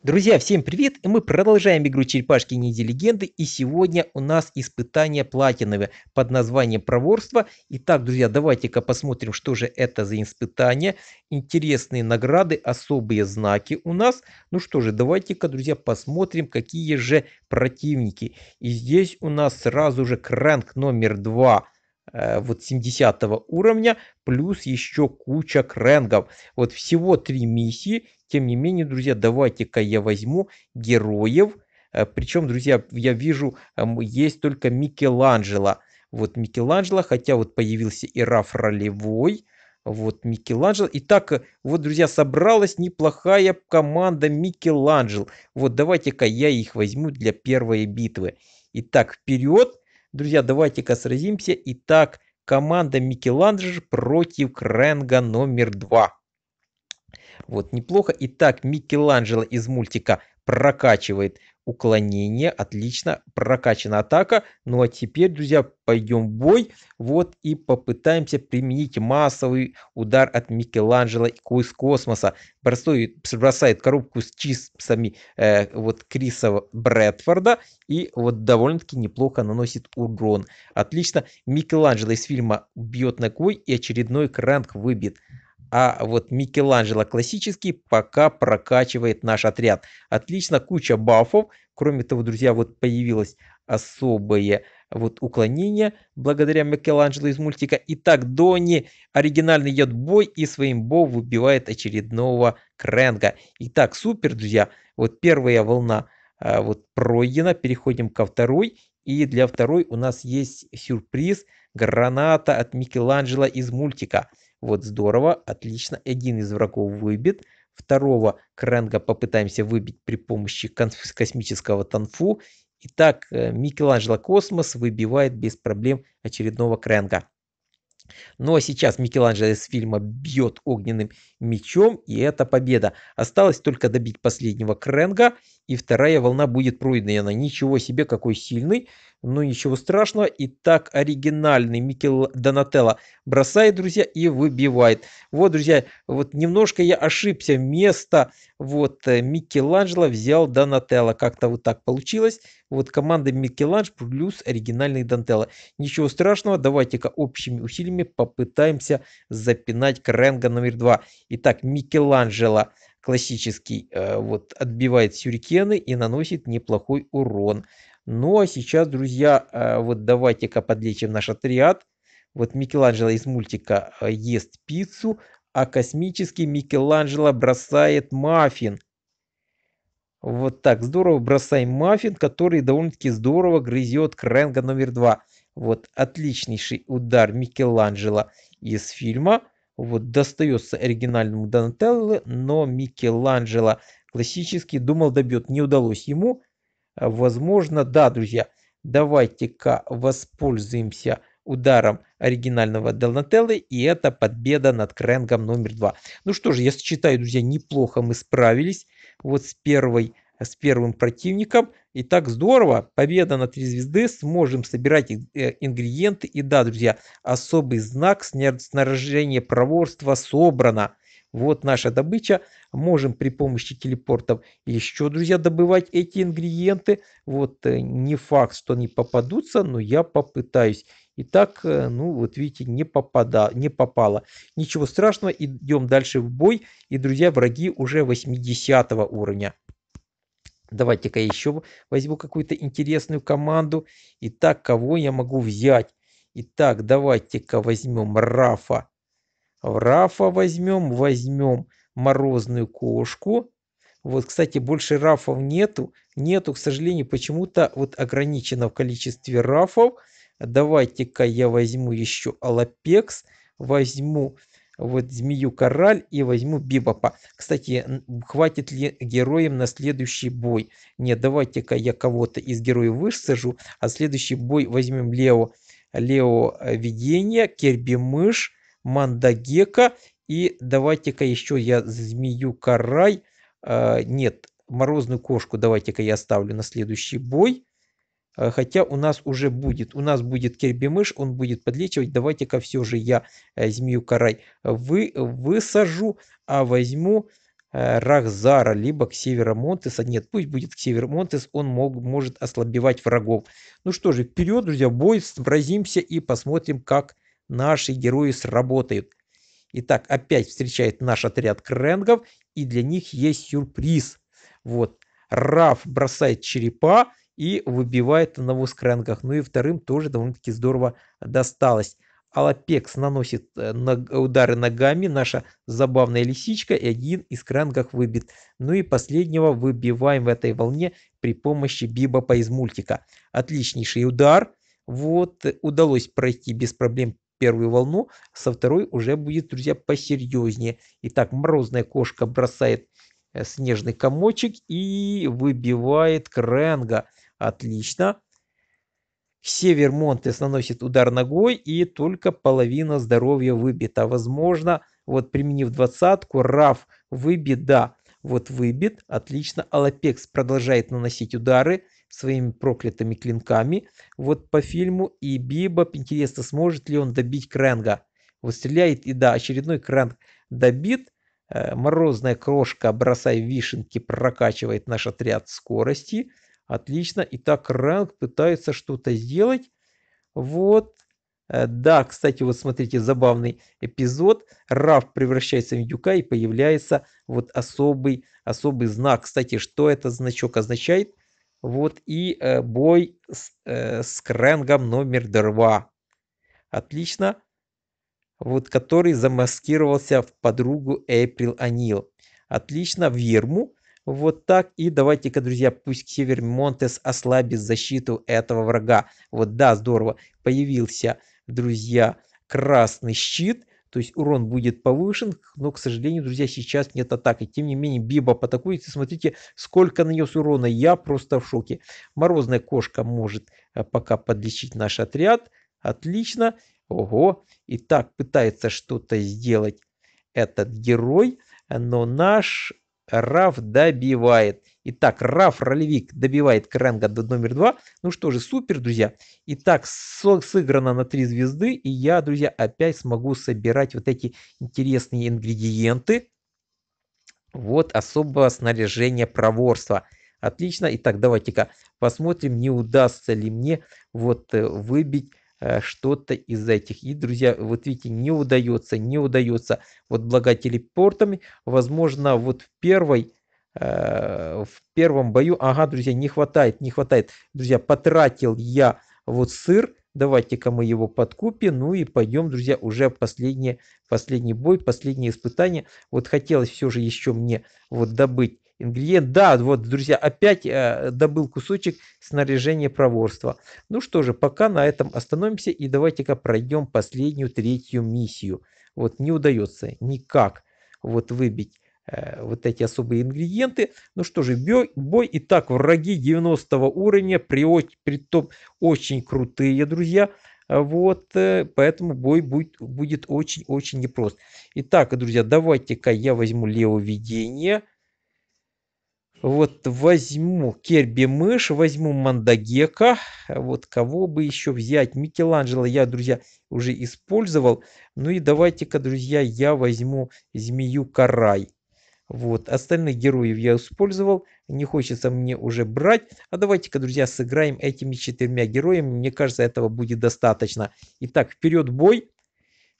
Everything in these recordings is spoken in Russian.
Друзья, всем привет! И мы продолжаем игру Черепашки Ниндзя Легенды. И сегодня у нас испытание платиновое под названием Проворство. Итак, друзья, давайте-ка посмотрим, что же это за испытание. Интересные награды, особые знаки у нас. Ну что же, давайте-ка, друзья, посмотрим, какие же противники. И здесь у нас сразу же кранк номер два – Э, вот 70 уровня, плюс еще куча кренгов Вот всего три миссии. Тем не менее, друзья, давайте-ка я возьму героев. Э, Причем, друзья, я вижу, эм, есть только Микеланджело. Вот Микеланджело, хотя вот появился и Раф Ролевой. Вот Микеланджело. Итак, э, вот, друзья, собралась неплохая команда Микеланджел. Вот давайте-ка я их возьму для первой битвы. Итак, вперед. Друзья, давайте-ка сразимся. Итак, команда Микеланджер против Кренга номер два. Вот, неплохо. Итак, Микеланджело из мультика прокачивает уклонение, отлично, прокачана атака. Ну а теперь, друзья, пойдем в бой, вот и попытаемся применить массовый удар от Микеланджело из космоса. Бросает, бросает коробку с чипсами э, вот Криса Брэдфорда и вот довольно-таки неплохо наносит урон. Отлично, Микеланджело из фильма бьет ногой и очередной кранк выбит. А вот Микеланджело классический пока прокачивает наш отряд. Отлично, куча бафов. Кроме того, друзья, вот появилось особое вот уклонение благодаря Микеланджело из мультика. Итак, Донни оригинальный идет бой и своим бо выбивает очередного Кренга. Итак, супер, друзья. Вот первая волна а, вот пройдена. Переходим ко второй. И для второй у нас есть сюрприз. Граната от Микеланджело из мультика. Вот здорово, отлично. Один из врагов выбит. Второго Кренга попытаемся выбить при помощи космического танфу. Итак, э, Микеланджело Космос выбивает без проблем очередного Кренга. Ну а сейчас Микеланджело из фильма бьет огненным мечом, и это победа. Осталось только добить последнего Кренга, и вторая волна будет пройдена. ничего себе, какой сильный. Но ничего страшного. И так оригинальный Микел Донателло бросает, друзья, и выбивает. Вот, друзья, вот немножко я ошибся. Место вот э, Микеланджело взял Донателло. Как-то вот так получилось. Вот команда Микеланж плюс оригинальный Донателло. Ничего страшного. Давайте-ка общими усилиями попытаемся запинать Кренга номер два. Итак, Микеланджело классический э, вот отбивает сюрикены и наносит неплохой урон. Ну а сейчас, друзья, э, вот давайте-ка подлечим наш отряд. Вот Микеланджело из мультика э, ест пиццу, а космический Микеланджело бросает маффин. Вот так здорово бросаем маффин, который довольно-таки здорово грызет Кренга номер два. Вот отличнейший удар Микеланджело из фильма. Вот достается оригинальному Донателло, но Микеланджело классически думал добьет. Не удалось ему. Возможно, да, друзья, давайте-ка воспользуемся ударом оригинального Донателлы, и это победа над Крэнгом номер два. Ну что же, я считаю, друзья, неплохо мы справились вот с первой с первым противником. И так здорово, победа на три звезды, сможем собирать э, ингредиенты. И да, друзья, особый знак снаряжение проворства собрано. Вот наша добыча. Можем при помощи телепортов еще, друзья, добывать эти ингредиенты. Вот э, не факт, что они попадутся, но я попытаюсь. И так, э, ну вот видите, не, попада, не попало. Ничего страшного, идем дальше в бой. И, друзья, враги уже 80 уровня. Давайте-ка еще возьму какую-то интересную команду. Итак, кого я могу взять? Итак, давайте-ка возьмем Рафа. Рафа возьмем, возьмем морозную кошку. Вот, кстати, больше рафов нету. Нету, к сожалению, почему-то вот ограничено в количестве рафов. Давайте-ка я возьму еще Алапекс. Возьму вот змею кораль и возьму бибопа. Кстати, хватит ли героям на следующий бой? Нет, давайте-ка я кого-то из героев высажу, а следующий бой возьмем Лео. Лео э, Видение, Керби Мышь, Мандагека и давайте-ка еще я змею Карай. Э, нет, морозную кошку давайте-ка я оставлю на следующий бой. Э, хотя у нас уже будет, у нас будет мышь, он будет подлечивать. Давайте-ка все же я э, змею карай вы, высажу, а возьму э, Рахзара, либо к северу Монтеса. Нет, пусть будет к северу Монтес, он мог, может ослабевать врагов. Ну что же, вперед, друзья, бой, сразимся и посмотрим, как наши герои сработают. Итак, опять встречает наш отряд кренгов, и для них есть сюрприз. Вот, Раф бросает черепа, и выбивает на воскранках. Ну и вторым тоже довольно-таки здорово досталось. Алапекс наносит э, удары ногами, наша забавная лисичка, и один из крангах выбит. Ну и последнего выбиваем в этой волне при помощи бибопа из мультика. Отличнейший удар. Вот, э, удалось пройти без проблем первую волну, со второй уже будет, друзья, посерьезнее. Итак, морозная кошка бросает э, снежный комочек и выбивает Кренга. Отлично. Север Монтес наносит удар ногой и только половина здоровья выбита. Возможно, вот применив двадцатку, Раф выбит, да, вот выбит. Отлично, Алапекс продолжает наносить удары своими проклятыми клинками. Вот по фильму и Биба, интересно, сможет ли он добить Кренга. Вот стреляет и да, очередной Кренг добит. Э, морозная крошка, бросай вишенки, прокачивает наш отряд скорости. Отлично. Итак, ранг пытается что-то сделать. Вот. Э, да, кстати, вот смотрите, забавный эпизод. Раф превращается в индюка и появляется вот особый, особый знак. Кстати, что это значок означает? Вот и э, бой с, э, с Крэнгом номер 2. Отлично. Вот который замаскировался в подругу Эйприл Анил. Отлично, Верму вот так. И давайте-ка, друзья, пусть Север Монтес ослабит защиту этого врага. Вот да, здорово. Появился, друзья, красный щит. То есть урон будет повышен, но, к сожалению, друзья, сейчас нет атаки. Тем не менее, Биба атакует. И смотрите, сколько нанес урона. Я просто в шоке. Морозная кошка может э, пока подлечить наш отряд. Отлично. Ого. И так пытается что-то сделать этот герой. Но наш Раф добивает. Итак, Раф Ролевик добивает Кренга номер 2. Ну что же, супер, друзья. Итак, сыграно на 3 звезды. И я, друзья, опять смогу собирать вот эти интересные ингредиенты. Вот особого снаряжения проворства. Отлично. Итак, давайте-ка посмотрим, не удастся ли мне вот э, выбить Э, что-то из этих. И, друзья, вот видите, не удается, не удается. Вот блага телепортами, возможно, вот в первой э, в первом бою, ага, друзья, не хватает, не хватает. Друзья, потратил я вот сыр, давайте-ка мы его подкупим, ну и пойдем, друзья, уже в последний, последний бой, последнее испытание. Вот хотелось все же еще мне вот добыть ингредиент. Да, вот, друзья, опять э, добыл кусочек снаряжения проворства. Ну что же, пока на этом остановимся и давайте-ка пройдем последнюю третью миссию. Вот не удается никак вот выбить э, вот эти особые ингредиенты. Ну что же, бой, бой Итак, враги 90 уровня, при, при том очень крутые, друзья. Вот, э, поэтому бой будет будет очень-очень непрост. Итак, друзья, давайте-ка я возьму левое видение. Вот возьму Керби Мышь, возьму Мандагека. Вот кого бы еще взять? Микеланджело я, друзья, уже использовал. Ну и давайте-ка, друзья, я возьму Змею Карай. Вот, остальных героев я использовал, не хочется мне уже брать. А давайте-ка, друзья, сыграем этими четырьмя героями, мне кажется, этого будет достаточно. Итак, вперед бой.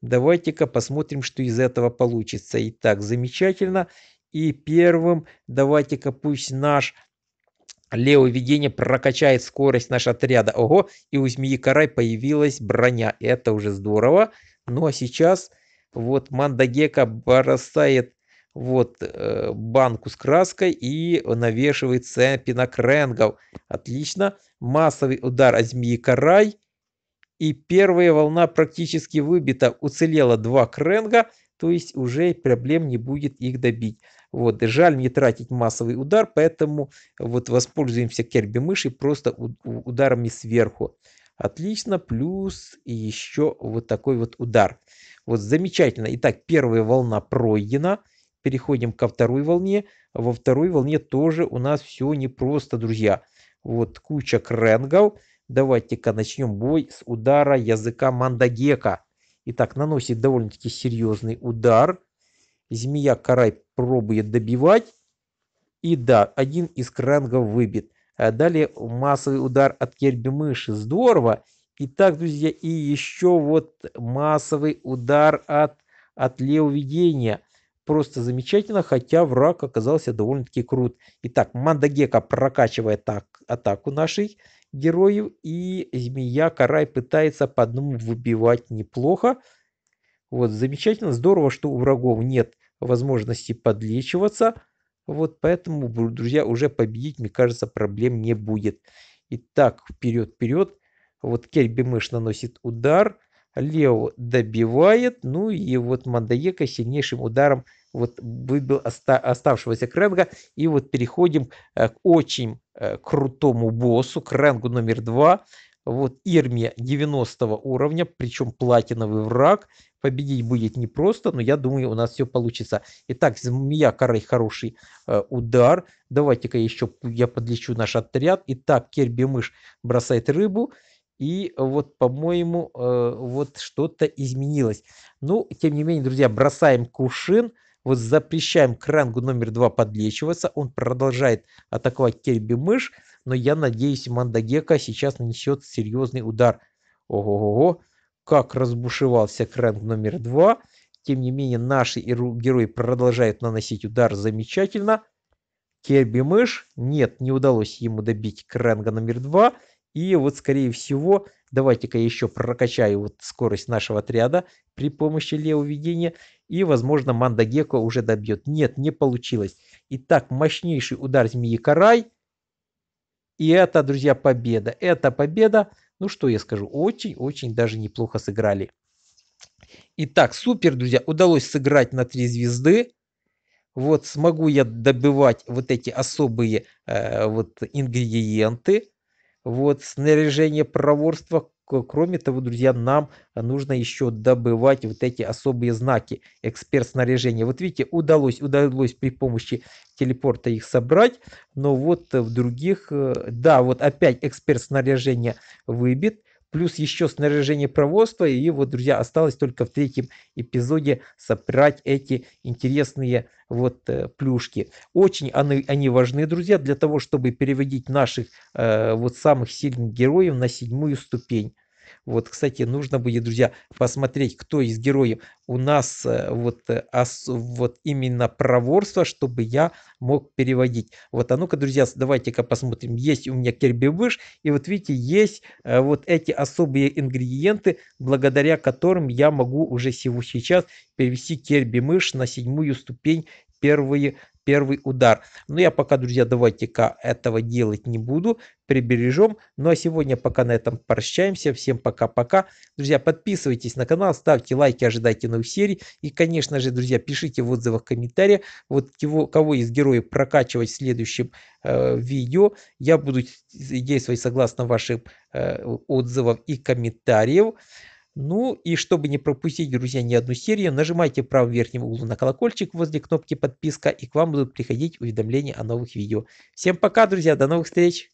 Давайте-ка посмотрим, что из этого получится. Итак, замечательно. И первым давайте-ка пусть наш Лео видение прокачает скорость нашего отряда. Ого, и у змеи Карай появилась броня. Это уже здорово. Ну а сейчас вот Мандагека бросает вот э, банку с краской и навешивает цепи на кренгов. Отлично. Массовый удар от змеи Карай. И первая волна практически выбита. Уцелело два кренга. То есть уже проблем не будет их добить. Вот, и жаль не тратить массовый удар, поэтому вот воспользуемся керби мышей просто ударами сверху. Отлично, плюс еще вот такой вот удар. Вот замечательно. Итак, первая волна пройдена. Переходим ко второй волне. Во второй волне тоже у нас все непросто, друзья. Вот куча кренгов. Давайте-ка начнем бой с удара языка Мандагека. Итак, наносит довольно-таки серьезный удар. Змея Карай пробует добивать. И да, один из крангов выбит. А далее массовый удар от Керби Мыши. Здорово. Итак, друзья, и еще вот массовый удар от, от Лео Просто замечательно, хотя враг оказался довольно-таки крут. Итак, Мандагека прокачивает так, атаку нашей героев. И змея Карай пытается по одному выбивать неплохо. Вот, замечательно, здорово, что у врагов нет возможности подлечиваться. Вот поэтому, друзья, уже победить, мне кажется, проблем не будет. Итак, вперед-вперед. Вот Керби Мыш наносит удар. Лео добивает. Ну и вот Мандаека сильнейшим ударом вот выбил оста оставшегося Кренга. И вот переходим э, к очень э, крутому боссу, Кренгу номер два. Вот Ирмия 90 уровня, причем платиновый враг победить будет непросто, но я думаю, у нас все получится. Итак, змея корой хороший э, удар. Давайте-ка еще я подлечу наш отряд. Итак, Керби мышь бросает рыбу. И вот, по-моему, э, вот что-то изменилось. Ну, тем не менее, друзья, бросаем кувшин. Вот запрещаем к рангу номер 2 подлечиваться. Он продолжает атаковать Керби мышь. Но я надеюсь, Мандагека сейчас нанесет серьезный удар. Ого-го-го как разбушевался Крэнк номер два. Тем не менее, наши герои продолжают наносить удар замечательно. Керби Мыш, нет, не удалось ему добить Крэнга номер два. И вот, скорее всего, давайте-ка я еще прокачаю вот скорость нашего отряда при помощи левого ведения. И, возможно, Манда Геко уже добьет. Нет, не получилось. Итак, мощнейший удар змеи Карай. И это, друзья, победа. Это победа. Ну что я скажу, очень-очень даже неплохо сыграли. Итак, супер, друзья, удалось сыграть на 3 звезды. Вот смогу я добывать вот эти особые э, вот ингредиенты. Вот снаряжение проворства, Кроме того, друзья, нам э, нужно еще добывать вот эти особые знаки, эксперт снаряжения. Вот видите, удалось, удалось при помощи телепорта их собрать, но вот в других, э, да, вот опять эксперт снаряжения выбит, плюс еще снаряжение проводства. И вот, друзья, осталось только в третьем эпизоде собрать эти интересные вот э, плюшки. Очень они, они важны, друзья, для того, чтобы переводить наших э, вот самых сильных героев на седьмую ступень. Вот, кстати, нужно будет, друзья, посмотреть, кто из героев у нас э, вот, э, ос, вот именно проворство, чтобы я мог переводить. Вот, а ну-ка, друзья, давайте-ка посмотрим. Есть у меня кербивыш, и вот видите, есть э, вот эти особые ингредиенты, благодаря которым я могу уже сегодня сейчас перевести кербимыш на седьмую ступень первые первый удар. Но я пока, друзья, давайте-ка этого делать не буду, прибережем. Ну а сегодня пока на этом прощаемся. Всем пока-пока. Друзья, подписывайтесь на канал, ставьте лайки, ожидайте новых серий. И, конечно же, друзья, пишите в отзывах, комментариях, вот его, кого из героев прокачивать в следующем э, видео. Я буду действовать согласно вашим э, отзывам и комментариям. Ну и чтобы не пропустить, друзья, ни одну серию, нажимайте в правом верхнем углу на колокольчик возле кнопки подписка и к вам будут приходить уведомления о новых видео. Всем пока, друзья, до новых встреч!